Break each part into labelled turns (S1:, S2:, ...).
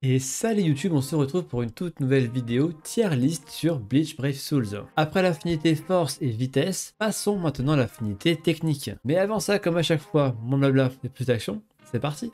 S1: Et salut YouTube, on se retrouve pour une toute nouvelle vidéo tier list sur Bleach Brave Souls. Après l'affinité force et vitesse, passons maintenant à l'affinité technique. Mais avant ça, comme à chaque fois, mon blabla fait plus d'action, c'est parti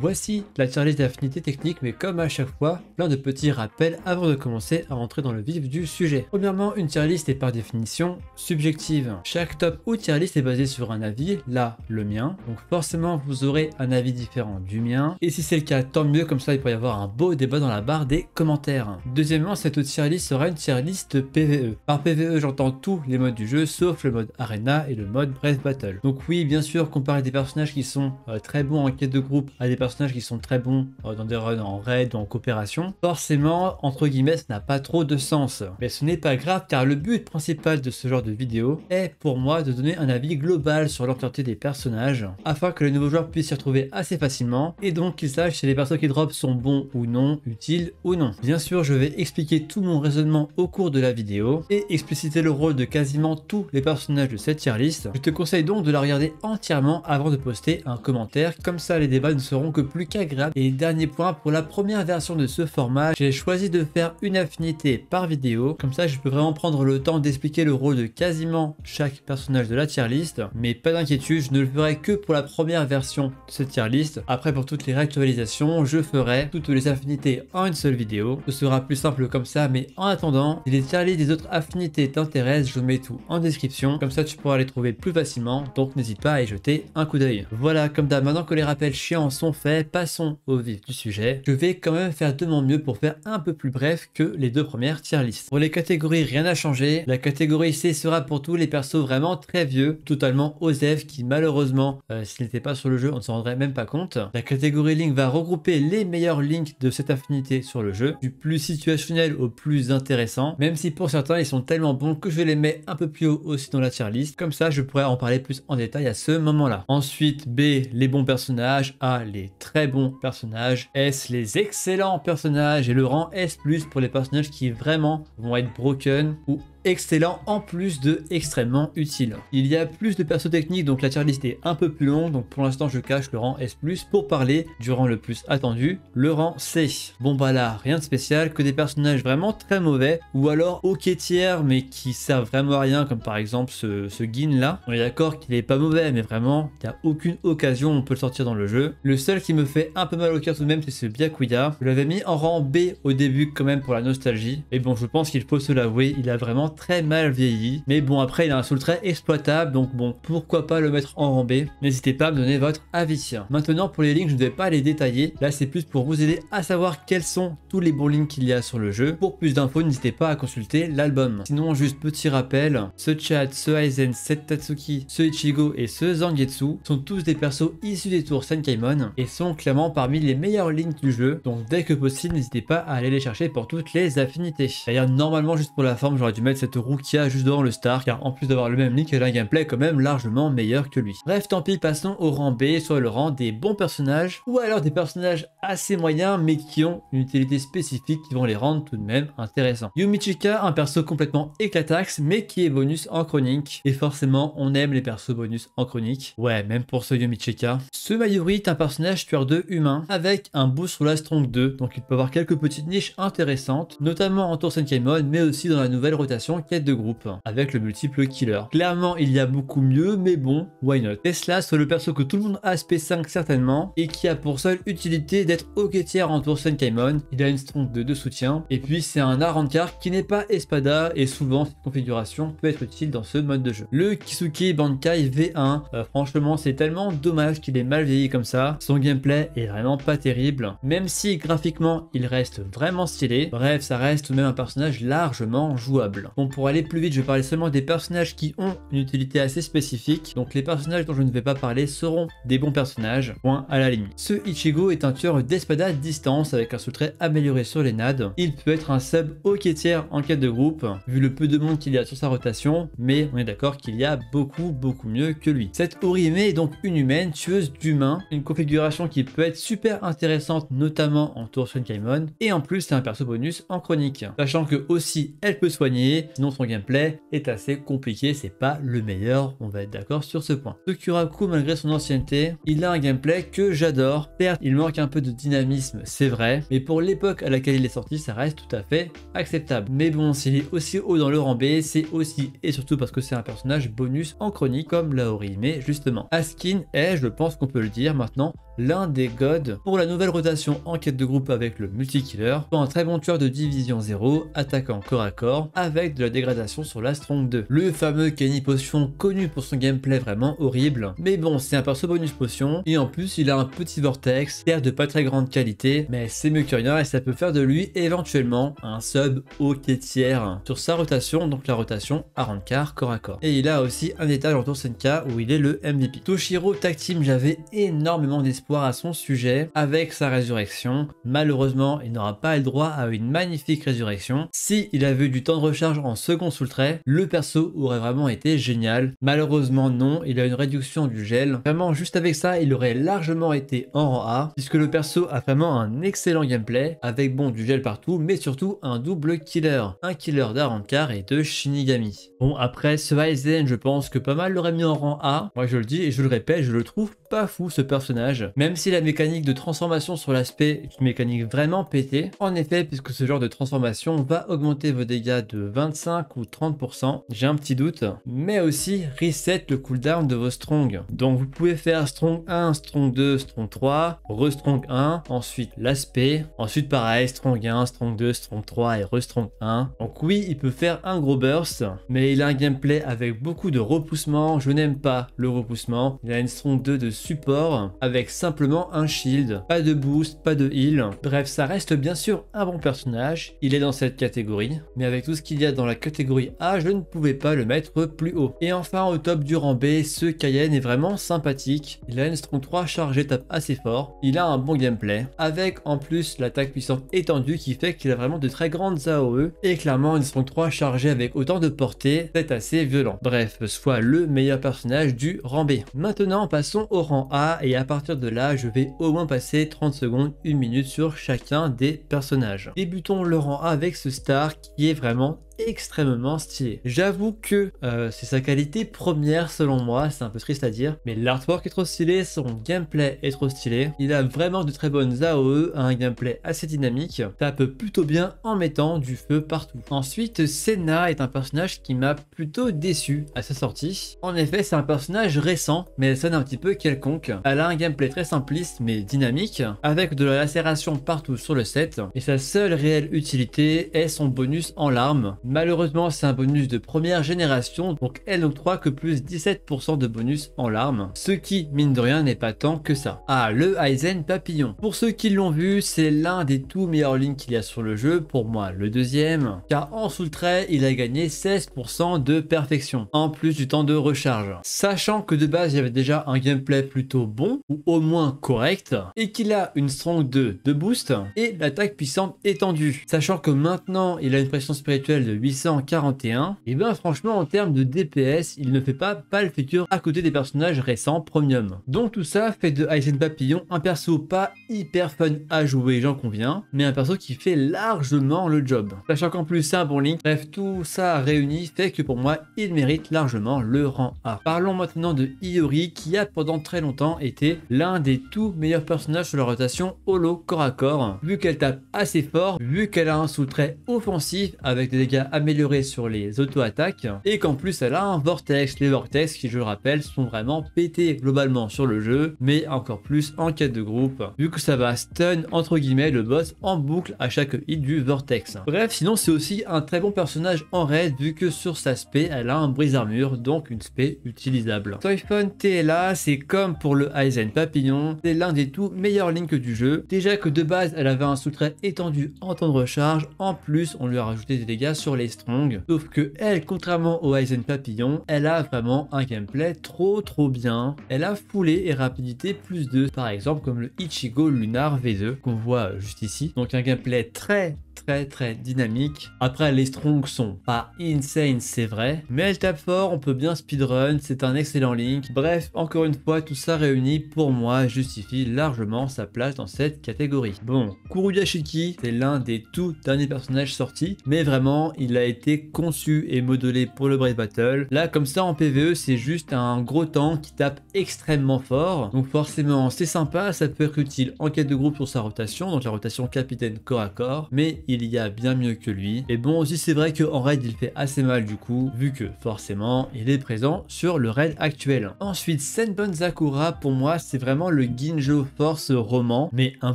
S1: Voici la list d'affinité technique, mais comme à chaque fois, plein de petits rappels avant de commencer à rentrer dans le vif du sujet. Premièrement, une tier list est par définition subjective. Chaque top ou tier list est basé sur un avis, là le mien, donc forcément vous aurez un avis différent du mien, et si c'est le cas, tant mieux, comme ça il pourrait y avoir un beau débat dans la barre des commentaires. Deuxièmement, cette tier list sera une tier list PVE. Par PVE, j'entends tous les modes du jeu, sauf le mode Arena et le mode breath Battle. Donc oui, bien sûr, comparer des personnages qui sont euh, très bons en quête de groupe à des personnages qui sont très bons euh, dans des runs en raid ou en coopération, forcément, entre guillemets, ça n'a pas trop de sens. Mais ce n'est pas grave car le but principal de ce genre de vidéo est pour moi de donner un avis global sur l'entièreté des personnages afin que les nouveaux joueurs puissent s'y retrouver assez facilement et donc qu'ils sachent si les personnages qui drop sont bons ou non, utiles ou non. Bien sûr, je vais expliquer tout mon raisonnement au cours de la vidéo et expliciter le rôle de quasiment tous les personnages de cette tier list. Je te conseille donc de la regarder entièrement avant de poster un commentaire, comme ça les débats ne seront que plus qu'agréable. Et dernier point, pour la première version de ce format, j'ai choisi de faire une affinité par vidéo. Comme ça, je peux vraiment prendre le temps d'expliquer le rôle de quasiment chaque personnage de la tier list. Mais pas d'inquiétude, je ne le ferai que pour la première version de cette tier list. Après, pour toutes les réactualisations, je ferai toutes les affinités en une seule vidéo. Ce sera plus simple comme ça, mais en attendant, si les tier list des autres affinités t'intéressent, je vous mets tout en description. Comme ça, tu pourras les trouver plus facilement. Donc, n'hésite pas à y jeter un coup d'œil. Voilà, comme d'hab, maintenant que les rappels chiants sont faits, passons au vif du sujet. Je vais quand même faire de mon mieux pour faire un peu plus bref que les deux premières tier list. Pour les catégories, rien n'a changé. La catégorie C sera pour tous les persos vraiment très vieux, totalement OZF qui malheureusement, euh, s'il n'était pas sur le jeu, on ne s'en rendrait même pas compte. La catégorie Link va regrouper les meilleurs links de cette affinité sur le jeu, du plus situationnel au plus intéressant, même si pour certains ils sont tellement bons que je les mets un peu plus haut aussi dans la tier list, comme ça je pourrais en parler plus en détail à ce moment-là. Ensuite B, les bons personnages, A, les très bons personnages. S, les excellents personnages et le rang S+, pour les personnages qui vraiment vont être broken ou excellent en plus de extrêmement utile. Il y a plus de persos techniques donc la tier list est un peu plus longue donc pour l'instant je cache le rang S+, pour parler du rang le plus attendu, le rang C. Bon bah là, rien de spécial, que des personnages vraiment très mauvais, ou alors ok tiers mais qui servent vraiment à rien comme par exemple ce, ce Guin là. On est d'accord qu'il est pas mauvais mais vraiment, il n'y a aucune occasion on peut le sortir dans le jeu. Le seul qui me fait un peu mal au cœur tout de même c'est ce Byakuya. Je l'avais mis en rang B au début quand même pour la nostalgie, et bon je pense qu'il faut se l'avouer, il a vraiment très mal vieilli. Mais bon, après, il a un soul très exploitable, donc bon, pourquoi pas le mettre en B N'hésitez pas à me donner votre avis. Maintenant, pour les lignes, je ne vais pas les détailler. Là, c'est plus pour vous aider à savoir quels sont tous les bons lignes qu'il y a sur le jeu. Pour plus d'infos, n'hésitez pas à consulter l'album. Sinon, juste petit rappel, ce Chat, ce Aizen, cet Tatsuki, ce Ichigo et ce Zangetsu sont tous des persos issus des tours Senkaimon et sont clairement parmi les meilleurs lignes du jeu. Donc dès que possible, n'hésitez pas à aller les chercher pour toutes les affinités. D'ailleurs, normalement, juste pour la forme, j'aurais dû mettre cette roue a juste devant le Star, car en plus d'avoir le même Link, elle a un gameplay quand même largement meilleur que lui. Bref, tant pis, passons au rang B, soit le rang des bons personnages, ou alors des personnages assez moyens, mais qui ont une utilité spécifique qui vont les rendre tout de même intéressants. Yumichika, un perso complètement éclataxe, mais qui est bonus en chronique, et forcément, on aime les persos bonus en chronique. Ouais, même pour ce Yumichika. Ce Mayuri est un personnage tueur 2 humain, avec un boost sur la Strong 2, donc il peut avoir quelques petites niches intéressantes, notamment en Tour Senkaimon, mais aussi dans la nouvelle rotation quête de groupe, avec le multiple killer. Clairement, il y a beaucoup mieux, mais bon, why not Tesla soit le perso que tout le monde a SP5 certainement, et qui a pour seule utilité d'être au tiers en tour Senkaimon, il a une strength de soutien, et puis c'est un Arancard qui n'est pas Espada, et souvent cette configuration peut être utile dans ce mode de jeu. Le Kisuke Bankai V1, euh, franchement c'est tellement dommage qu'il est mal vieilli comme ça, son gameplay est vraiment pas terrible, même si graphiquement il reste vraiment stylé, bref ça reste même un personnage largement jouable. Bon, pour aller plus vite, je vais parler seulement des personnages qui ont une utilité assez spécifique. Donc les personnages dont je ne vais pas parler seront des bons personnages, point à la ligne. Ce Ichigo est un tueur d'espada à distance avec un sous-trait amélioré sur les nades. Il peut être un sub au tiers en quête de groupe, vu le peu de monde qu'il y a sur sa rotation, mais on est d'accord qu'il y a beaucoup beaucoup mieux que lui. Cette Orime est donc une humaine, tueuse d'humains, une configuration qui peut être super intéressante notamment en tour sur Kaimon et en plus c'est un perso bonus en chronique. Sachant que aussi elle peut soigner, sinon son gameplay est assez compliqué, c'est pas le meilleur, on va être d'accord sur ce point. Le Kuraku, malgré son ancienneté, il a un gameplay que j'adore, certes il manque un peu de dynamisme, c'est vrai, mais pour l'époque à laquelle il est sorti, ça reste tout à fait acceptable. Mais bon, s'il est aussi haut dans le rang B, c'est aussi et surtout parce que c'est un personnage bonus en chronique comme Laori, mais justement. Askin est, je pense qu'on peut le dire maintenant, l'un des gods pour la nouvelle rotation en quête de groupe avec le multi-killer, pour un très bon tueur de division 0 attaquant corps à corps avec de la dégradation sur la strong 2. Le fameux Kenny Potion connu pour son gameplay vraiment horrible, mais bon c'est un perso bonus potion et en plus il a un petit vortex, terre de pas très grande qualité, mais c'est mieux que rien et ça peut faire de lui éventuellement un sub au quai tiers sur sa rotation, donc la rotation à rancard corps à corps. Et il a aussi un étage en tour Senka où il est le MVP. Toshiro Tag Team, j'avais énormément d'espoir à son sujet avec sa résurrection. Malheureusement, il n'aura pas le droit à une magnifique résurrection. Si il avait eu du temps de recharge en second sous le trait, le perso aurait vraiment été génial. Malheureusement non, il a une réduction du gel. Vraiment, juste avec ça, il aurait largement été en rang A, puisque le perso a vraiment un excellent gameplay, avec bon du gel partout, mais surtout un double killer. Un killer d'Arancar et de Shinigami. Bon, après, ce Aizen, je pense que pas mal l'aurait mis en rang A. Moi, je le dis et je le répète, je le trouve pas fou ce personnage, même si la mécanique de transformation sur l'aspect est une mécanique vraiment pétée. En effet, puisque ce genre de transformation va augmenter vos dégâts de 25 ou 30%, j'ai un petit doute, mais aussi reset le cooldown de vos strong. Donc vous pouvez faire strong 1, strong 2, strong 3, Restrong 1, ensuite l'aspect, ensuite pareil, strong 1, strong 2, strong 3 et Restrong 1. Donc oui, il peut faire un gros burst, mais il a un gameplay avec beaucoup de repoussement, je n'aime pas le repoussement. Il a une strong 2 de support avec simplement un shield. Pas de boost, pas de heal. Bref, ça reste bien sûr un bon personnage. Il est dans cette catégorie. Mais avec tout ce qu'il y a dans la catégorie A, je ne pouvais pas le mettre plus haut. Et enfin, au top du rang B, ce Cayenne est vraiment sympathique. Il a une Strong 3 chargée, tape assez fort. Il a un bon gameplay. Avec en plus l'attaque puissante étendue qui fait qu'il a vraiment de très grandes AOE. Et clairement, une Strong 3 chargée avec autant de portée, c'est assez violent. Bref, soit le meilleur personnage du rang B. Maintenant, passons au rang A. Et à partir de là, je vais au moins passer 30 secondes, 1 minute sur chacun des personnages. Débutons le rang avec ce star qui est vraiment extrêmement stylé. J'avoue que euh, c'est sa qualité première selon moi, c'est un peu triste à dire, mais l'artwork est trop stylé, son gameplay est trop stylé, il a vraiment de très bonnes AOE, un gameplay assez dynamique, tape plutôt bien en mettant du feu partout. Ensuite, Senna est un personnage qui m'a plutôt déçu à sa sortie. En effet, c'est un personnage récent, mais elle sonne un petit peu quelconque. Elle a un gameplay très simpliste mais dynamique, avec de la lacération partout sur le set, et sa seule réelle utilité est son bonus en larmes, Malheureusement, c'est un bonus de première génération, donc elle n'octroie que plus 17% de bonus en larmes, ce qui, mine de rien, n'est pas tant que ça. Ah, le Aizen Papillon. Pour ceux qui l'ont vu, c'est l'un des tout meilleurs lignes qu'il y a sur le jeu, pour moi le deuxième, car en sous trait, il a gagné 16% de perfection, en plus du temps de recharge. Sachant que de base, il y avait déjà un gameplay plutôt bon, ou au moins correct, et qu'il a une strong 2 de boost, et l'attaque puissante étendue. Sachant que maintenant, il a une pression spirituelle de 841, et eh ben franchement en termes de DPS, il ne fait pas pas le futur à côté des personnages récents premium. Donc tout ça fait de Aizen Papillon un perso pas hyper fun à jouer, j'en conviens, mais un perso qui fait largement le job. Sachant qu'en plus c'est un bon link, bref tout ça réuni fait que pour moi il mérite largement le rang A. Parlons maintenant de Iori qui a pendant très longtemps été l'un des tout meilleurs personnages sur la rotation holo corps à corps, vu qu'elle tape assez fort, vu qu'elle a un sous-trait offensif avec des dégâts amélioré sur les auto-attaques, et qu'en plus elle a un vortex, les vortex qui je le rappelle sont vraiment pétés globalement sur le jeu, mais encore plus en quête de groupe, vu que ça va stun entre guillemets le boss en boucle à chaque hit du vortex. Bref, sinon c'est aussi un très bon personnage en raid, vu que sur sa spé elle a un brise armure, donc une spé utilisable. Toyphone TLA, c'est comme pour le Aizen Papillon, c'est l'un des tout meilleurs links du jeu. Déjà que de base elle avait un sous-trait étendu en temps de recharge, en plus on lui a rajouté des dégâts sur Strong. Sauf que elle, contrairement au Aizen Papillon, elle a vraiment un gameplay trop trop bien. Elle a foulée et rapidité plus 2, par exemple comme le Ichigo Lunar V2 qu'on voit juste ici. Donc un gameplay très très très dynamique. Après, les strongs sont pas insane, c'est vrai, mais elle tape fort, on peut bien speedrun, c'est un excellent link. Bref, encore une fois, tout ça réuni pour moi justifie largement sa place dans cette catégorie. Bon, Kuruyashiki, c'est l'un des tout derniers personnages sortis, mais vraiment, il a été conçu et modelé pour le Brave Battle. Là, comme ça, en PvE, c'est juste un gros tank qui tape extrêmement fort, donc forcément, c'est sympa, ça peut être utile en quête de groupe sur sa rotation, donc la rotation capitaine corps à corps, mais il y a bien mieux que lui. Et bon aussi c'est vrai qu'en raid il fait assez mal du coup, vu que forcément il est présent sur le raid actuel. Ensuite Senbon Zakura pour moi c'est vraiment le Ginjo Force roman, mais un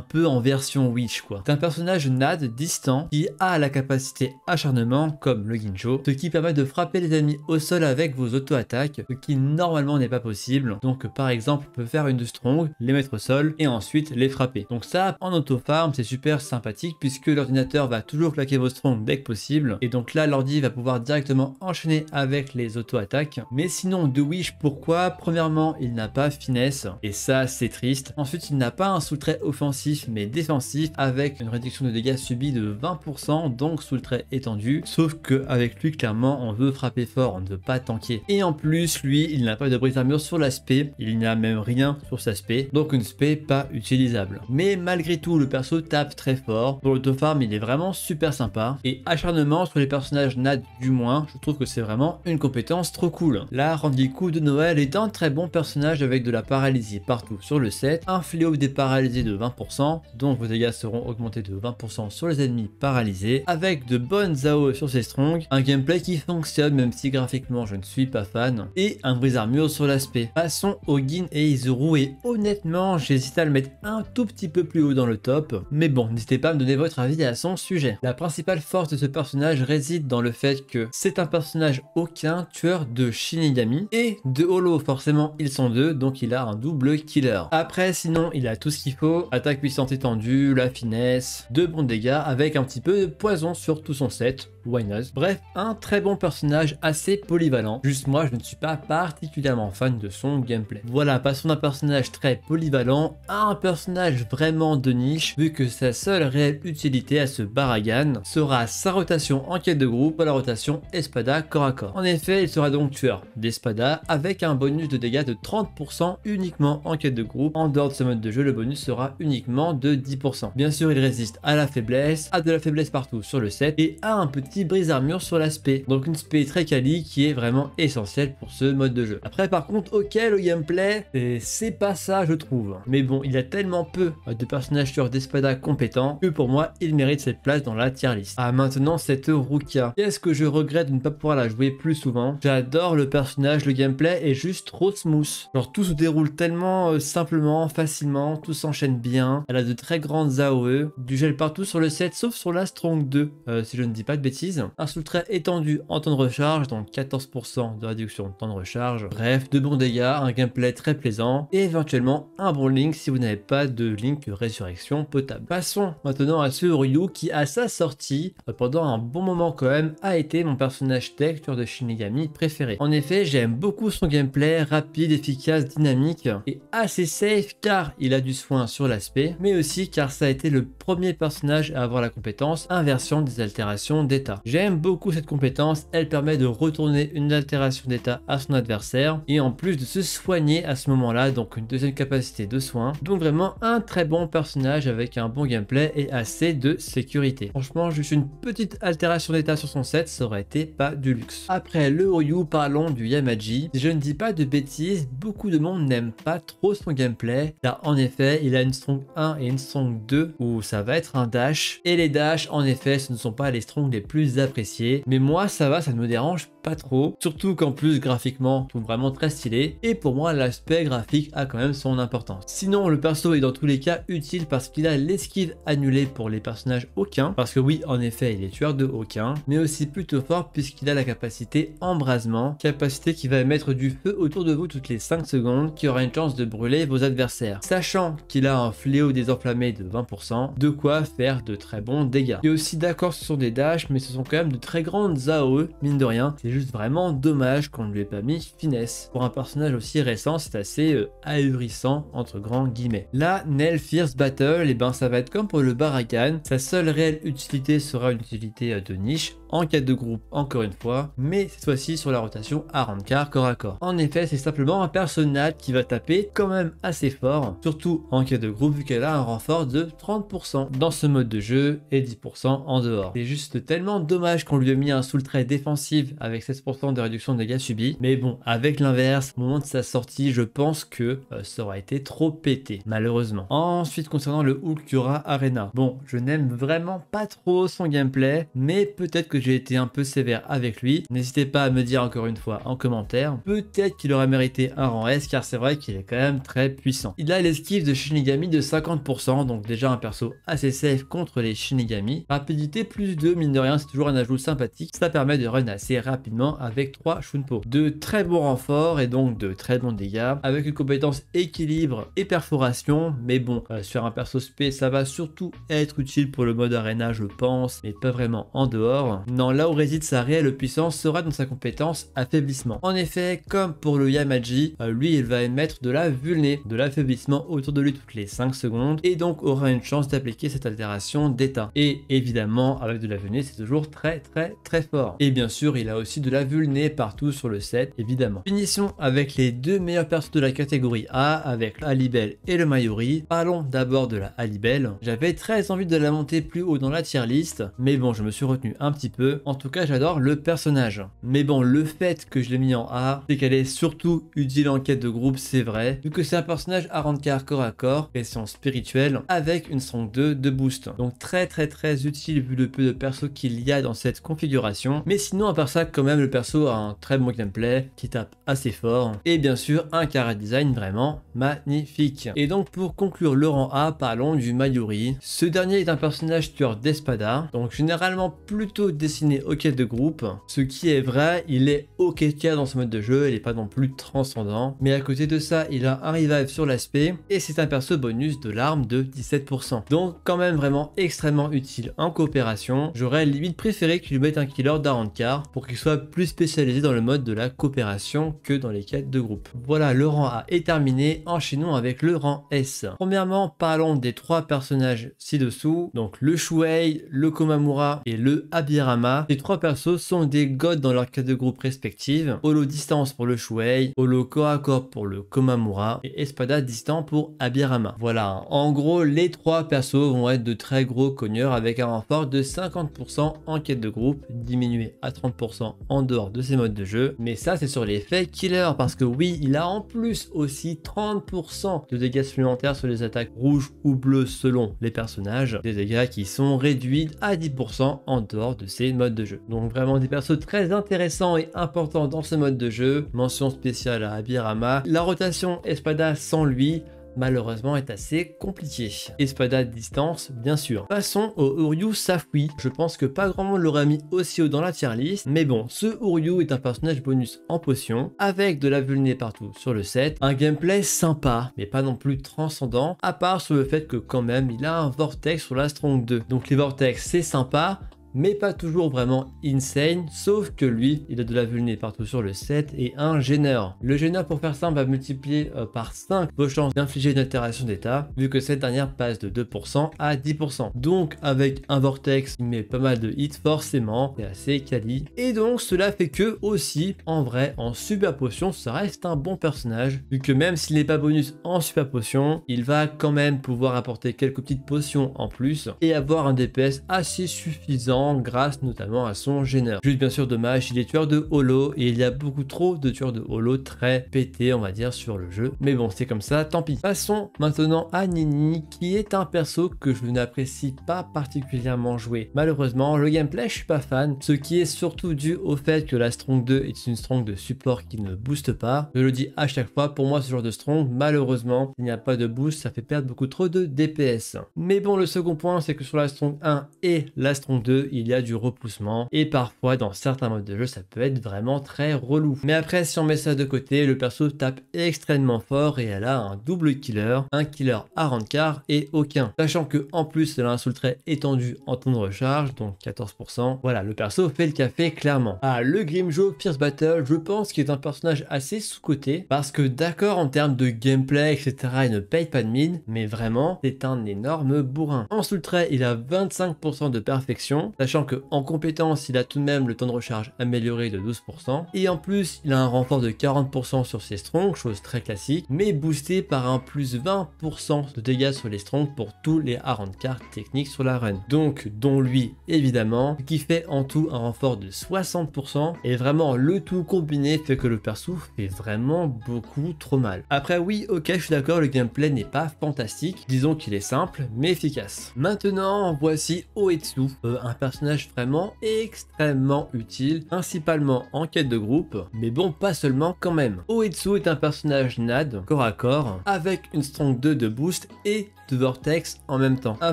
S1: peu en version witch quoi. C'est un personnage nad distant qui a la capacité acharnement comme le Ginjo, ce qui permet de frapper les ennemis au sol avec vos auto-attaques, ce qui normalement n'est pas possible. Donc par exemple on peut faire une de strong, les mettre au sol et ensuite les frapper. Donc ça en auto-farm c'est super sympathique puisque l'ordinateur va toujours claquer vos strong dès que possible. Et donc là, l'ordi va pouvoir directement enchaîner avec les auto-attaques. Mais sinon, de Wish, pourquoi Premièrement, il n'a pas finesse. Et ça, c'est triste. Ensuite, il n'a pas un sous-trait offensif, mais défensif, avec une réduction de dégâts subis de 20%, donc sous-trait étendu. Sauf que avec lui, clairement, on veut frapper fort, on ne veut pas tanker. Et en plus, lui, il n'a pas de brise armure sur l'aspect. Il n'a même rien sur sa spé. Donc une spé pas utilisable. Mais malgré tout, le perso tape très fort. Pour lauto il est vraiment super sympa. Et acharnement sur les personnages Nad du moins, je trouve que c'est vraiment une compétence trop cool. La Randy Coup de Noël est un très bon personnage avec de la paralysie partout sur le set, un fléau des paralysés de 20%, donc vos dégâts seront augmentés de 20% sur les ennemis paralysés, avec de bonnes AO sur ses strongs, un gameplay qui fonctionne même si graphiquement je ne suis pas fan, et un brise armure sur l'aspect. Passons au Gin et Izuru et honnêtement j'hésite à le mettre un tout petit peu plus haut dans le top, mais bon n'hésitez pas à me donner votre avis à son sujet. La principale force de ce personnage réside dans le fait que c'est un personnage aucun tueur de Shinigami et de Holo. Forcément, ils sont deux, donc il a un double killer. Après, sinon, il a tout ce qu'il faut. Attaque puissante étendue, la finesse, de bons dégâts avec un petit peu de poison sur tout son set. Why Bref, un très bon personnage assez polyvalent. Juste moi, je ne suis pas particulièrement fan de son gameplay. Voilà, passons d'un personnage très polyvalent à un personnage vraiment de niche, vu que sa seule réelle utilité à ce Baragan sera sa rotation en quête de groupe à la rotation Espada corps à corps. En effet, il sera donc tueur d'Espada avec un bonus de dégâts de 30% uniquement en quête de groupe. En dehors de ce mode de jeu, le bonus sera uniquement de 10%. Bien sûr, il résiste à la faiblesse, à de la faiblesse partout sur le set et a un petit brise armure sur l'aspect. Donc une spé très quali qui est vraiment essentielle pour ce mode de jeu. Après par contre, ok le gameplay, euh, c'est pas ça je trouve. Mais bon, il a tellement peu de personnages tueurs d'Espada compétents que pour moi, il mérite cette place dans la tier list. Ah, maintenant, cette Rukia. Qu'est-ce que je regrette de ne pas pouvoir la jouer plus souvent J'adore le personnage, le gameplay est juste trop smooth. Genre, tout se déroule tellement euh, simplement, facilement, tout s'enchaîne bien. Elle a de très grandes AOE, du gel partout sur le set, sauf sur la Strong 2, euh, si je ne dis pas de bêtises. Un sous étendu en temps de recharge, donc 14% de réduction de temps de recharge. Bref, de bons dégâts, un gameplay très plaisant, et éventuellement un bon Link si vous n'avez pas de Link Résurrection potable. Passons maintenant à ce Ryu qui à sa sortie, pendant un bon moment quand même, a été mon personnage texture de Shinigami préféré. En effet, j'aime beaucoup son gameplay, rapide, efficace, dynamique et assez safe car il a du soin sur l'aspect, mais aussi car ça a été le premier personnage à avoir la compétence inversion des altérations d'état. J'aime beaucoup cette compétence, elle permet de retourner une altération d'état à son adversaire et en plus de se soigner à ce moment-là, donc une deuxième capacité de soin. Donc vraiment un très bon personnage avec un bon gameplay et assez de sécurité. Franchement, juste une petite altération d'état sur son set, ça aurait été pas du luxe. Après le Ryu, parlons du Yamaji. je ne dis pas de bêtises, beaucoup de monde n'aime pas trop son gameplay, Là, en effet, il a une strong 1 et une strong 2, où ça va être un dash, et les dash, en effet, ce ne sont pas les strongs les plus appréciés, mais moi, ça va, ça ne me dérange pas trop, surtout qu'en plus, graphiquement, tout vraiment très stylé, et pour moi, l'aspect graphique a quand même son importance. Sinon, le perso est dans tous les cas utile parce qu'il a l'esquive annulée pour les personnages au aucun parce que oui, en effet, il est tueur de aucun mais aussi plutôt fort puisqu'il a la capacité embrasement, capacité qui va émettre du feu autour de vous toutes les 5 secondes, qui aura une chance de brûler vos adversaires. Sachant qu'il a un fléau désenflammé de 20%, de quoi faire de très bons dégâts. Et aussi d'accord, ce sont des dashs, mais ce sont quand même de très grandes AOE, mine de rien. C'est juste vraiment dommage qu'on ne lui ait pas mis finesse. Pour un personnage aussi récent, c'est assez euh, ahurissant, entre grands guillemets. Là, Nel Fierce Battle, et eh ben ça va être comme pour le Barakan, sa seule réelle utilité sera une utilité euh, de niche en cas de groupe encore une fois, mais cette fois-ci sur la rotation à car corps à corps. En effet, c'est simplement un personnage qui va taper quand même assez fort, surtout en cas de groupe vu qu'elle a un renfort de 30% dans ce mode de jeu et 10% en dehors. C'est juste tellement dommage qu'on lui ait mis un soul trait défensif avec 16% de réduction de dégâts subis, mais bon, avec l'inverse, au moment de sa sortie, je pense que euh, ça aurait été trop pété, malheureusement. Ensuite, concernant le Hulk Arena, bon, je n'aime vraiment pas trop son gameplay, mais peut-être que j'ai été un peu sévère avec lui. N'hésitez pas à me dire encore une fois en commentaire. Peut-être qu'il aurait mérité un rang S, car c'est vrai qu'il est quand même très puissant. Il a l'esquive de Shinigami de 50%, donc déjà un perso assez safe contre les Shinigami. Rapidité plus 2, mine de rien, c'est toujours un ajout sympathique. Ça permet de run assez rapidement avec 3 Shunpo. De très bons renforts et donc de très bons dégâts, avec une compétence équilibre et perforation, mais bon, euh, sur un perso spé, ça va surtout être utile pour le mode mode je pense, mais pas vraiment en dehors. Non, là où réside sa réelle puissance sera dans sa compétence affaiblissement. En effet, comme pour le Yamaji, euh, lui il va émettre de la vulné, de l'affaiblissement autour de lui toutes les 5 secondes, et donc aura une chance d'appliquer cette altération d'état. Et évidemment, avec de la vulné, c'est toujours très très très fort. Et bien sûr, il a aussi de la vulné partout sur le set, évidemment. Finissons avec les deux meilleurs persos de la catégorie A, avec l'Alibel et le Mayuri. Parlons d'abord de la Alibel. J'avais très envie de la monter plus plus haut dans la tier list, mais bon, je me suis retenu un petit peu. En tout cas, j'adore le personnage. Mais bon, le fait que je l'ai mis en A, c'est qu'elle est surtout utile en quête de groupe, c'est vrai, vu que c'est un personnage à car corps à corps, et son spirituel, avec une strong 2 de boost. Donc très très très utile vu le peu de perso qu'il y a dans cette configuration. Mais sinon, à part ça, quand même, le perso a un très bon gameplay, qui tape assez fort, et bien sûr, un carré design vraiment magnifique. Et donc, pour conclure le rang A, parlons du Mayuri. Ce dernier est un personnage tueur d'Espada, donc généralement plutôt dessiné aux quêtes de groupe. Ce qui est vrai, il est ok cas dans ce mode de jeu, il n'est pas non plus transcendant. Mais à côté de ça, il a un revive sur l'aspect et c'est un perso bonus de l'arme de 17%. Donc quand même vraiment extrêmement utile en coopération. J'aurais limite préféré qu'il mette un killer d'Arancar pour qu'il soit plus spécialisé dans le mode de la coopération que dans les quêtes de groupe. Voilà, le rang A est terminé, enchaînons avec le rang S. Premièrement, parlons des trois personnages ci-dessous, donc le le Shuei, le Komamura et le Abirama. Ces trois persos sont des gods dans leur quête de groupe respective. Holo distance pour le Shuei, Holo corps pour le Komamura et Espada distant pour Abirama. Voilà, en gros les trois persos vont être de très gros cogneurs avec un renfort de 50% en quête de groupe, diminué à 30% en dehors de ces modes de jeu. Mais ça c'est sur l'effet killer parce que oui, il a en plus aussi 30% de dégâts supplémentaires sur les attaques rouges ou bleues selon les personnages. Des dégâts qui sont réduites à 10% en dehors de ces modes de jeu. Donc vraiment des persos très intéressants et importants dans ce mode de jeu. Mention spéciale à Abirama. La rotation Espada sans lui, malheureusement est assez compliqué. Espada à distance, bien sûr. Passons au Uryu Safui. Je pense que pas grand monde l'aurait mis aussi haut dans la tier list, mais bon, ce Uryu est un personnage bonus en potion, avec de la vulné partout sur le set, un gameplay sympa, mais pas non plus transcendant, à part sur le fait que quand même il a un vortex sur la strong 2. Donc les vortex c'est sympa, mais pas toujours vraiment insane, sauf que lui, il a de la vulné partout sur le set et un gêneur. Le gêneur, pour faire simple, va multiplier euh, par 5 vos chances d'infliger une altération d'état, vu que cette dernière passe de 2% à 10%. Donc, avec un vortex, il met pas mal de hits, forcément, c'est assez quali. Et donc, cela fait que, aussi, en vrai, en super potion, ça reste un bon personnage, vu que même s'il n'est pas bonus en super potion, il va quand même pouvoir apporter quelques petites potions en plus et avoir un DPS assez suffisant grâce notamment à son gêneur. Juste bien sûr dommage, il est tueur de holo et il y a beaucoup trop de tueurs de holo très pétés on va dire sur le jeu. Mais bon c'est comme ça, tant pis. Passons maintenant à Nini qui est un perso que je n'apprécie pas particulièrement jouer. Malheureusement le gameplay je suis pas fan, ce qui est surtout dû au fait que la strong 2 est une strong de support qui ne booste pas. Je le dis à chaque fois, pour moi ce genre de strong malheureusement il n'y a pas de boost, ça fait perdre beaucoup trop de DPS. Mais bon le second point c'est que sur la strong 1 et la strong 2 il y a du repoussement et parfois dans certains modes de jeu ça peut être vraiment très relou. Mais après si on met ça de côté, le perso tape extrêmement fort et elle a un double killer, un killer à rancard et aucun. Sachant que en plus elle a un soul trait étendu en temps de recharge, donc 14%. Voilà, le perso fait le café clairement. Ah, le Grimjo Pierce Battle, je pense qu'il est un personnage assez sous-côté parce que d'accord en termes de gameplay, etc., il ne paye pas de mine, mais vraiment, c'est un énorme bourrin. En soul trait, il a 25% de perfection, sachant que en compétence, il a tout de même le temps de recharge amélioré de 12%, et en plus, il a un renfort de 40% sur ses strongs, chose très classique, mais boosté par un plus 20% de dégâts sur les strongs pour tous les hard Cards techniques sur la run. Donc, dont lui, évidemment, qui fait en tout un renfort de 60%, et vraiment le tout combiné fait que le perso fait vraiment beaucoup trop mal. Après, oui, ok, je suis d'accord, le gameplay n'est pas fantastique, disons qu'il est simple, mais efficace. Maintenant, voici Oetsu, euh, un perso personnage vraiment extrêmement utile, principalement en quête de groupe, mais bon, pas seulement quand même. Oetsu est un personnage NAD, corps à corps, avec une strong 2 de boost et de vortex en même temps. Un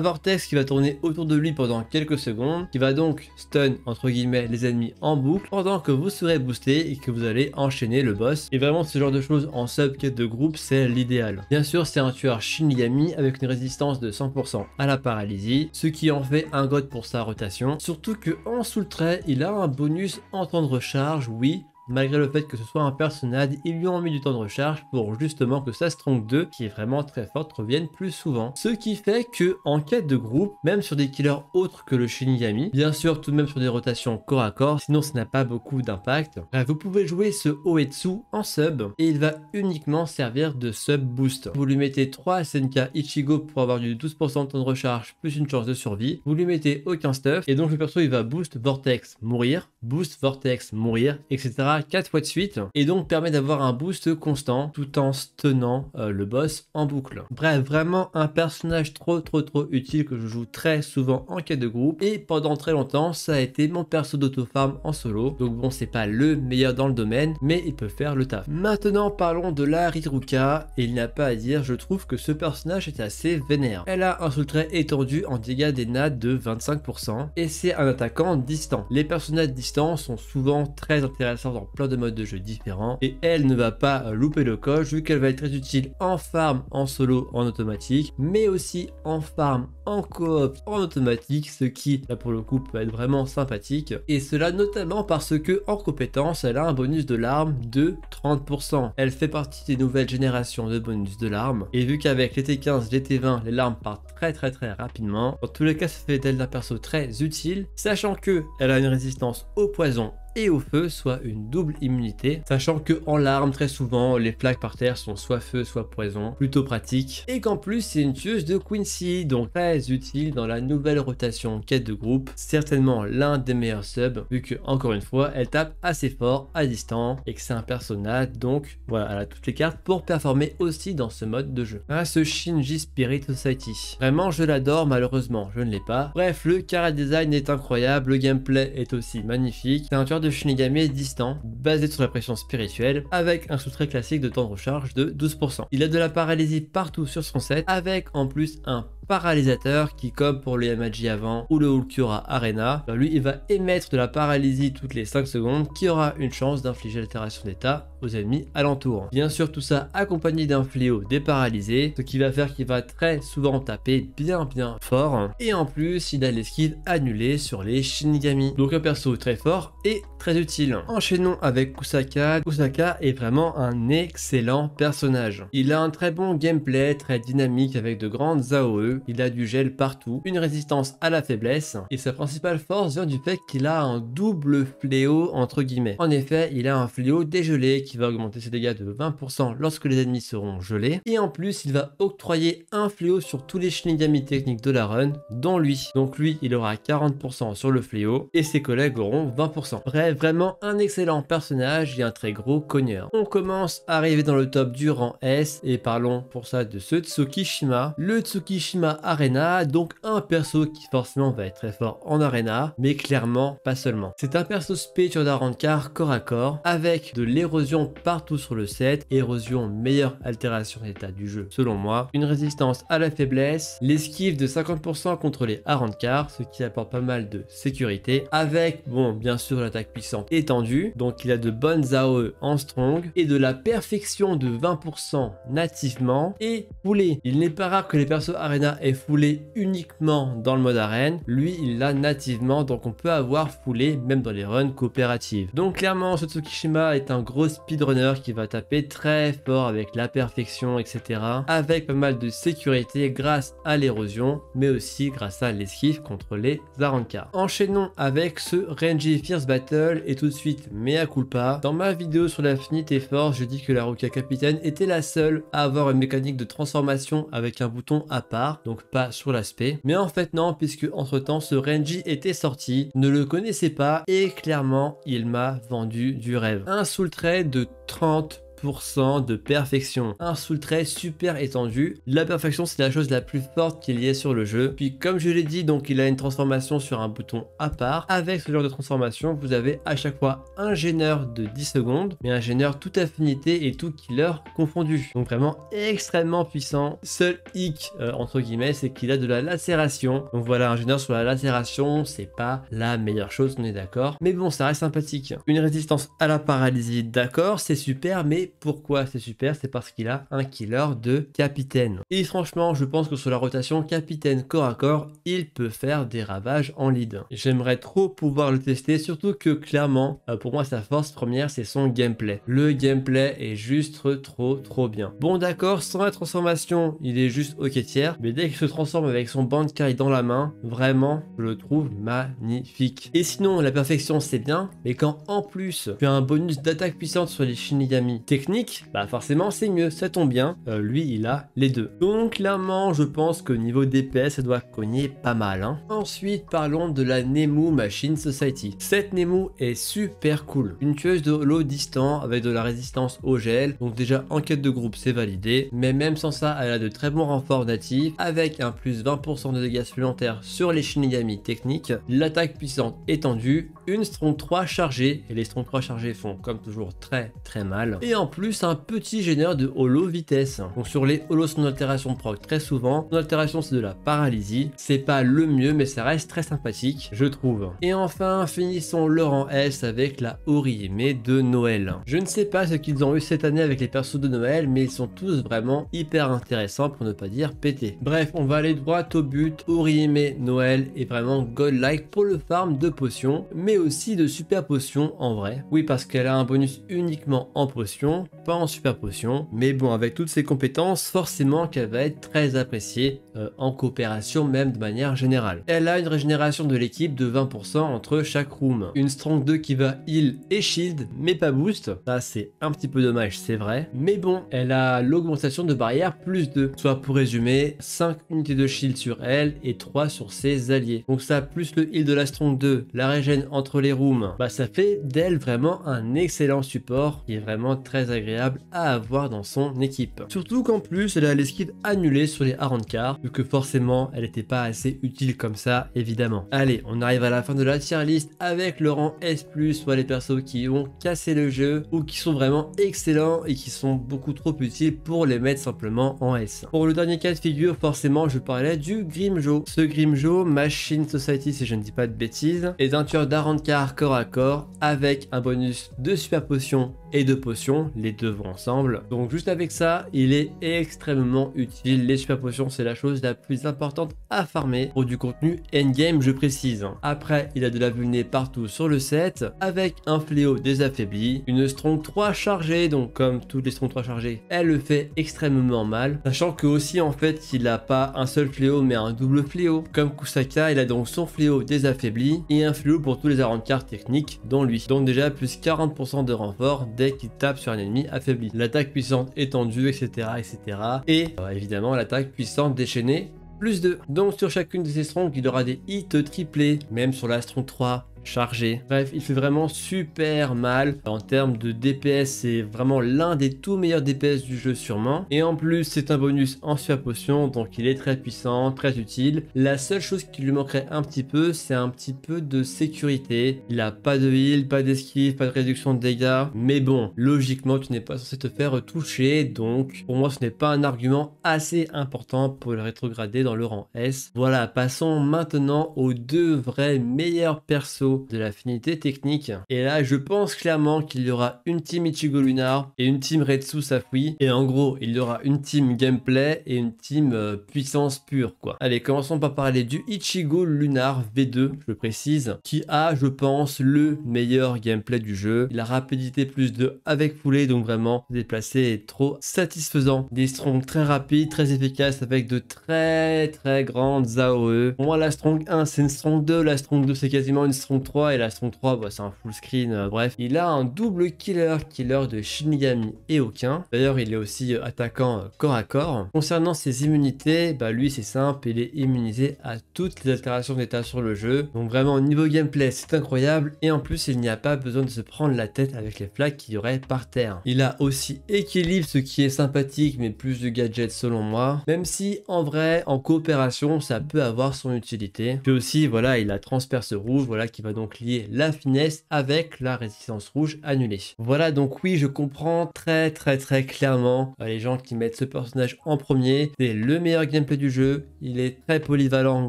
S1: vortex qui va tourner autour de lui pendant quelques secondes, qui va donc stun entre guillemets les ennemis en boucle pendant que vous serez boosté et que vous allez enchaîner le boss. Et vraiment ce genre de choses en sub quête de groupe c'est l'idéal. Bien sûr c'est un tueur Shinigami avec une résistance de 100% à la paralysie, ce qui en fait un god pour sa rotation. Surtout que en sous le trait il a un bonus en temps de recharge oui Malgré le fait que ce soit un personnage, ils lui ont mis du temps de recharge pour justement que sa Strong 2, qui est vraiment très forte, revienne plus souvent. Ce qui fait que, en quête de groupe, même sur des killers autres que le Shinigami, bien sûr tout de même sur des rotations corps à corps, sinon ça n'a pas beaucoup d'impact, bah, vous pouvez jouer ce Oetsu en sub, et il va uniquement servir de sub boost. Vous lui mettez 3 SNK Ichigo pour avoir du 12% de temps de recharge, plus une chance de survie, vous lui mettez aucun stuff, et donc le perso il va boost Vortex, mourir, boost Vortex, mourir, etc 4 fois de suite et donc permet d'avoir un boost constant tout en tenant euh, le boss en boucle. Bref, vraiment un personnage trop trop trop utile que je joue très souvent en quête de groupe et pendant très longtemps ça a été mon perso d'autofarm en solo. Donc bon c'est pas le meilleur dans le domaine mais il peut faire le taf. Maintenant parlons de la Ritruka et il n'y a pas à dire je trouve que ce personnage est assez vénère. Elle a un seul étendu en dégâts des nades de 25% et c'est un attaquant distant. Les personnages distants sont souvent très intéressants plein de modes de jeu différents et elle ne va pas louper le coche vu qu'elle va être très utile en farm, en solo, en automatique, mais aussi en farm, en coop, en automatique, ce qui là pour le coup peut être vraiment sympathique et cela notamment parce que en compétence elle a un bonus de larmes de 30%. Elle fait partie des nouvelles générations de bonus de larmes et vu qu'avec les T15, les T20, les larmes partent très très très rapidement, en tous les cas ça fait d'elle un perso très utile, sachant que elle a une résistance au poison et au feu, soit une double immunité, sachant que en larmes, très souvent, les plaques par terre sont soit feu, soit poison, plutôt pratique, et qu'en plus, c'est une tueuse de Quincy, donc très utile dans la nouvelle rotation quête de groupe, certainement l'un des meilleurs subs, vu que, encore une fois, elle tape assez fort, à distance, et que c'est un personnage, donc voilà, elle a toutes les cartes pour performer aussi dans ce mode de jeu. Ah, ce Shinji Spirit Society. Vraiment, je l'adore, malheureusement, je ne l'ai pas. Bref, le carré design est incroyable, le gameplay est aussi magnifique, c'est un tueur de Shinigami distant, basé sur la pression spirituelle, avec un sous classique de temps de recharge de 12%. Il a de la paralysie partout sur son set, avec en plus un paralysateur qui, comme pour le Yamaji avant ou le Hulkura Arena, ben lui il va émettre de la paralysie toutes les 5 secondes qui aura une chance d'infliger l'altération d'état aux ennemis alentours. Bien sûr tout ça accompagné d'un fléau déparalysé, ce qui va faire qu'il va très souvent taper bien bien fort et en plus il a skills annulés sur les Shinigami. Donc un perso très fort et très utile. Enchaînons avec Kusaka. Kusaka est vraiment un excellent personnage. Il a un très bon gameplay, très dynamique avec de grandes AOE il a du gel partout, une résistance à la faiblesse, et sa principale force vient du fait qu'il a un double fléau entre guillemets. En effet, il a un fléau dégelé qui va augmenter ses dégâts de 20% lorsque les ennemis seront gelés, et en plus il va octroyer un fléau sur tous les Shinigami techniques de la run, dont lui. Donc lui, il aura 40% sur le fléau, et ses collègues auront 20%. Bref, vraiment un excellent personnage et un très gros cogneur. On commence à arriver dans le top du rang S, et parlons pour ça de ce Tsukishima. Le Tsukishima Arena, donc un perso qui forcément va être très fort en Arena, mais clairement pas seulement. C'est un perso spé sur d'Arankar corps à corps, avec de l'érosion partout sur le set, érosion meilleure altération d'état du jeu selon moi, une résistance à la faiblesse, l'esquive de 50% contre les Arankar ce qui apporte pas mal de sécurité, avec bon bien sûr l'attaque puissante étendue, donc il a de bonnes AOE en strong, et de la perfection de 20% nativement, et poulet. Il n'est pas rare que les persos Arena est foulé uniquement dans le mode arène, lui il l'a nativement donc on peut avoir foulé même dans les runs coopératives. Donc clairement ce Tsukishima est un gros speedrunner qui va taper très fort avec la perfection etc. Avec pas mal de sécurité grâce à l'érosion mais aussi grâce à l'esquive contre les Zaranka. Enchaînons avec ce Renji Fierce Battle et tout de suite mea culpa. Dans ma vidéo sur l'infinité force je dis que la Ruka Capitaine était la seule à avoir une mécanique de transformation avec un bouton à part donc pas sur l'aspect. Mais en fait non, puisque entre temps ce Renji était sorti, ne le connaissait pas et clairement il m'a vendu du rêve. Un soul trait de 30 de perfection. Un sous trait super étendu. La perfection, c'est la chose la plus forte qu'il y ait sur le jeu. Puis comme je l'ai dit, donc il a une transformation sur un bouton à part. Avec ce genre de transformation, vous avez à chaque fois un gêneur de 10 secondes, mais un gêneur tout affinité et tout killer confondu. Donc vraiment extrêmement puissant. Seul hic, euh, entre guillemets, c'est qu'il a de la lacération. Donc voilà, un gêneur sur la lacération, c'est pas la meilleure chose, on est d'accord. Mais bon, ça reste sympathique. Une résistance à la paralysie, d'accord, c'est super, mais pourquoi c'est super C'est parce qu'il a un killer de capitaine. Et franchement, je pense que sur la rotation capitaine corps à corps, il peut faire des ravages en lead. J'aimerais trop pouvoir le tester, surtout que clairement, euh, pour moi, sa force première, c'est son gameplay. Le gameplay est juste trop, trop bien. Bon, d'accord, sans la transformation, il est juste ok tiers, mais dès qu'il se transforme avec son Bankai dans la main, vraiment, je le trouve magnifique. Et sinon, la perfection, c'est bien, mais quand en plus, tu as un bonus d'attaque puissante sur les Shinigami, technique, bah forcément c'est mieux, ça tombe bien, euh, lui il a les deux. Donc clairement je pense que niveau DPS ça doit cogner pas mal. Hein. Ensuite parlons de la Nemu Machine Society. Cette Nemu est super cool, une tueuse de l'eau distant avec de la résistance au gel, donc déjà en quête de groupe c'est validé, mais même sans ça elle a de très bons renforts natifs avec un plus 20% de dégâts supplémentaires sur les Shinigami techniques, l'attaque puissante étendue une strong 3 chargée, et les strong 3 chargées font comme toujours très très mal. Et en plus un petit génère de holo vitesse. Donc sur les holo son altération proc très souvent, son altération c'est de la paralysie. C'est pas le mieux mais ça reste très sympathique je trouve. Et enfin finissons leur en S avec la Orihime de Noël. Je ne sais pas ce qu'ils ont eu cette année avec les persos de Noël mais ils sont tous vraiment hyper intéressants pour ne pas dire pété. Bref on va aller droit au but, Orihime Noël est vraiment godlike pour le farm de potions mais aussi de super potions en vrai. Oui, parce qu'elle a un bonus uniquement en potions, pas en super potions, mais bon, avec toutes ses compétences, forcément qu'elle va être très appréciée euh, en coopération même de manière générale. Elle a une régénération de l'équipe de 20% entre chaque room, une strong 2 qui va heal et shield, mais pas boost, ça c'est un petit peu dommage, c'est vrai, mais bon, elle a l'augmentation de barrière plus 2, soit pour résumer, 5 unités de shield sur elle et 3 sur ses alliés. Donc ça, plus le heal de la strong 2, la régène en entre les rooms, bah ça fait d'elle vraiment un excellent support qui est vraiment très agréable à avoir dans son équipe. Surtout qu'en plus elle a l'esquive annulée sur les Arancar, vu que forcément elle n'était pas assez utile comme ça évidemment. Allez, on arrive à la fin de la tier list avec le rang S+, soit les persos qui ont cassé le jeu ou qui sont vraiment excellents et qui sont beaucoup trop utiles pour les mettre simplement en S. Pour le dernier cas de figure, forcément je parlais du Grimjo. Ce Grimjo, Machine Society si je ne dis pas de bêtises, est un tueur d'Arancar car corps à corps avec un bonus de super potion et de potion, les deux vont ensemble. Donc juste avec ça, il est extrêmement utile. Les super potions, c'est la chose la plus importante à farmer pour du contenu endgame, je précise. Après, il a de la vulné partout sur le set, avec un fléau désaffaibli, une strong 3 chargée, donc comme toutes les strong 3 chargées, elle le fait extrêmement mal. Sachant que aussi, en fait, il n'a pas un seul fléau, mais un double fléau. Comme Kusaka, il a donc son fléau désaffaibli et un fléau pour tous les cartes techniques dont lui, donc déjà plus 40% de renfort dès qu'il tape sur un ennemi affaibli. L'attaque puissante étendue, etc. etc. Et euh, évidemment l'attaque puissante déchaînée plus 2. Donc sur chacune de ces strongs, il aura des hits triplés, même sur la strong 3, chargé. Bref, il fait vraiment super mal. En termes de DPS, c'est vraiment l'un des tout meilleurs DPS du jeu sûrement. Et en plus, c'est un bonus en super potion, donc il est très puissant, très utile. La seule chose qui lui manquerait un petit peu, c'est un petit peu de sécurité. Il a pas de heal, pas d'esquive, pas de réduction de dégâts. Mais bon, logiquement, tu n'es pas censé te faire toucher, donc pour moi, ce n'est pas un argument assez important pour le rétrograder dans le rang S. Voilà, passons maintenant aux deux vrais meilleurs persos de l'affinité technique. Et là, je pense clairement qu'il y aura une team Ichigo Lunar et une team Retsu Safui. Et en gros, il y aura une team gameplay et une team euh, puissance pure, quoi. Allez, commençons par parler du Ichigo Lunar V2, je précise, qui a, je pense, le meilleur gameplay du jeu. La rapidité plus de avec poulet, donc vraiment, déplacer est trop satisfaisant. Des strongs très rapides, très efficaces, avec de très très grandes AOE. Pour moi, la strong 1, c'est une strong 2. La strong 2, c'est quasiment une strong 3 et la Strong 3 bah, c'est un full screen euh, bref il a un double killer killer de Shinigami et aucun d'ailleurs il est aussi euh, attaquant euh, corps à corps concernant ses immunités bah lui c'est simple il est immunisé à toutes les altérations d'état sur le jeu donc vraiment niveau gameplay c'est incroyable et en plus il n'y a pas besoin de se prendre la tête avec les plaques qu'il y aurait par terre il a aussi équilibre ce qui est sympathique mais plus de gadgets selon moi même si en vrai en coopération ça peut avoir son utilité puis aussi voilà il a transperce rouge voilà qui va donc lier la finesse avec la résistance rouge annulée. Voilà, donc oui, je comprends très très très clairement euh, les gens qui mettent ce personnage en premier. C'est le meilleur gameplay du jeu. Il est très polyvalent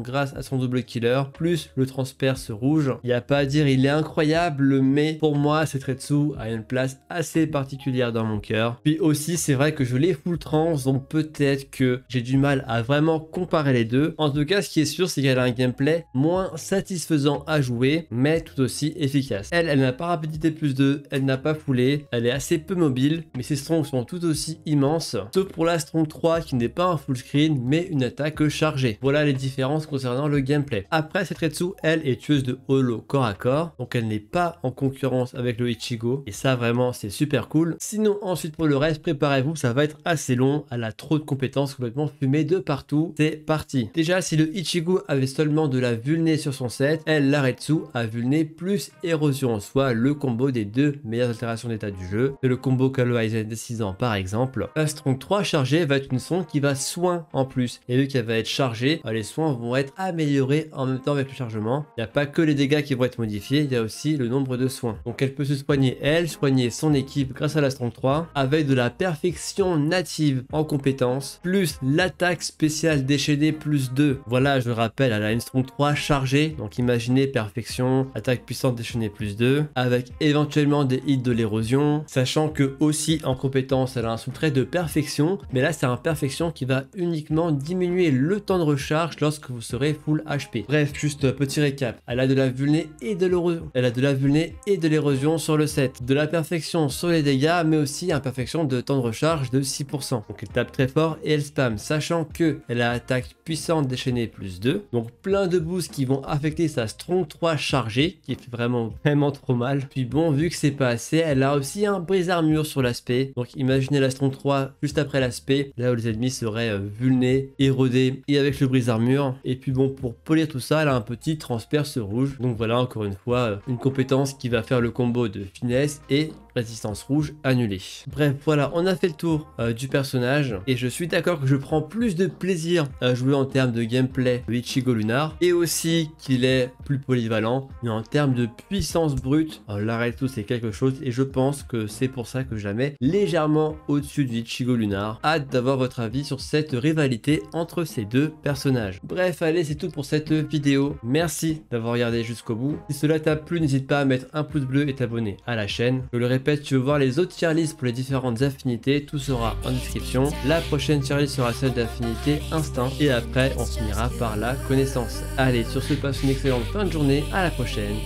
S1: grâce à son double killer, plus le transperce rouge. Il n'y a pas à dire, il est incroyable, mais pour moi, rez-de-sous a une place assez particulière dans mon cœur. Puis aussi, c'est vrai que je l'ai full trans, donc peut-être que j'ai du mal à vraiment comparer les deux. En tout cas, ce qui est sûr, c'est qu'elle a un gameplay moins satisfaisant à jouer, mais tout aussi efficace. Elle, elle n'a pas rapidité plus 2, elle n'a pas foulé, elle est assez peu mobile, mais ses strongs sont tout aussi immenses, sauf pour la strong 3 qui n'est pas un full screen, mais une attaque chargée. Voilà les différences concernant le gameplay. Après, cette Retsu, elle est tueuse de holo corps à corps, donc elle n'est pas en concurrence avec le Ichigo, et ça vraiment c'est super cool. Sinon, ensuite pour le reste, préparez-vous, ça va être assez long, elle a trop de compétences complètement fumées de partout, c'est parti. Déjà, si le Ichigo avait seulement de la vulné sur son set, elle, la Retsu, a vulné plus érosion Soit le combo des deux meilleures altérations d'état du jeu. C'est le combo Call 6 ans par exemple. La Strong 3 chargé va être une sonde qui va soin en plus. Et vu qu'elle va être chargée, euh, les soins vont être améliorés en même temps avec le chargement. Il n'y a pas que les dégâts qui vont être modifiés, il y a aussi le nombre de soins. Donc elle peut se soigner elle, soigner son équipe grâce à la Strong 3 avec de la perfection native en compétence plus l'attaque spéciale déchaînée plus 2. Voilà, je le rappelle, elle a une Strong 3 chargée, donc imaginez perfection attaque puissante déchaînée plus 2, avec éventuellement des hits de l'érosion, sachant que aussi en compétence elle a un sous-trait de perfection, mais là c'est un perfection qui va uniquement diminuer le temps de recharge lorsque vous serez full HP. Bref, juste petit récap, elle a de la vulné et de l'érosion, elle a de la vulné et de l'érosion sur le set, de la perfection sur les dégâts, mais aussi un perfection de temps de recharge de 6%. Donc elle tape très fort et elle spam, sachant que elle a attaque puissante déchaînée plus 2, donc plein de boosts qui vont affecter sa strong 3 charge qui fait vraiment vraiment trop mal. Puis bon, vu que c'est pas assez, elle a aussi un brise armure sur l'aspect. Donc imaginez l'astron 3 juste après l'aspect, là où les ennemis seraient vulnérés euh, vulnés, érodés et avec le brise armure. Et puis bon, pour polir tout ça, elle a un petit transperce rouge. Donc voilà, encore une fois, euh, une compétence qui va faire le combo de finesse et résistance rouge annulée. Bref, voilà, on a fait le tour euh, du personnage et je suis d'accord que je prends plus de plaisir à jouer en termes de gameplay de Ichigo Lunar et aussi qu'il est plus polyvalent, mais en termes de puissance brute, euh, l'arrêt tout c'est quelque chose et je pense que c'est pour ça que jamais légèrement au-dessus du Ichigo Lunar. Hâte d'avoir votre avis sur cette rivalité entre ces deux personnages. Bref, allez, c'est tout pour cette vidéo. Merci d'avoir regardé jusqu'au bout. Si cela t'a plu, n'hésite pas à mettre un pouce bleu et t'abonner à la chaîne. Je le répète, répète, tu veux voir les autres tier pour les différentes affinités, tout sera en description. La prochaine tier sera celle d'affinité instinct et après on finira par la connaissance. Allez, sur ce, passe une excellente fin de journée, à la prochaine.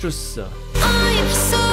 S1: Tchuss oh,